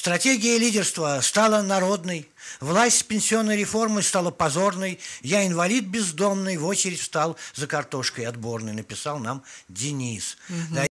Стратегия лидерства стала народной, власть с пенсионной реформой стала позорной, я инвалид бездомный, в очередь встал за картошкой отборной, написал нам Денис. Угу.